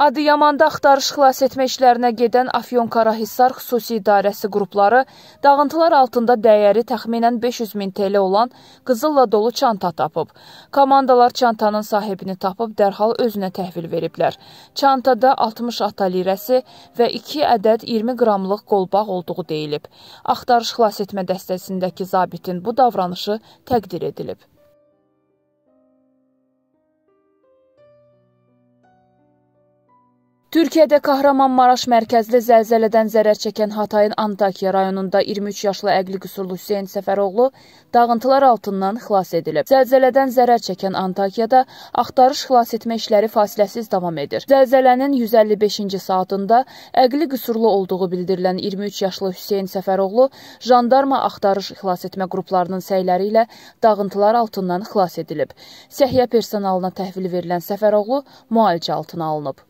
Adiyamanda axtarış xilas etmə işlərinə gedən Afyonkarahisar xüsusi idarəsi qrupları dağıntılar altında dəyəri təxminən 500 min TL olan qızılla dolu çanta tapıb. Komandalar çantanın sahibini tapıb dərhal özünə təhvil veriblər. Çantada 60 ata lirəsi və 2 ədəd 20 qramlıq qolbaq olduğu deyilib. Axtarış xilas etmə dəstəsindəki zabitin bu davranışı təqdir edilib. Türkiyədə Kahramanmaraş mərkəzli zəlzələdən zərər çəkən Hatayın Antakya rayonunda 23 yaşlı əqli qüsurlu Hüseyn Səfəroğlu dağıntılar altından xilas edilib. Zəlzələdən zərər çəkən Antakyada axtarış xilas etmə işləri fasiləsiz davam edir. Zəlzələnin 155-ci saatında əqli qüsurlu olduğu bildirilən 23 yaşlı Hüseyn Səfəroğlu jandarma axtarış xilas etmə qruplarının səyləri ilə dağıntılar altından xilas edilib. Səhiyyə personalına təhvil verilən Səfəroğlu müalicə altına alınıb.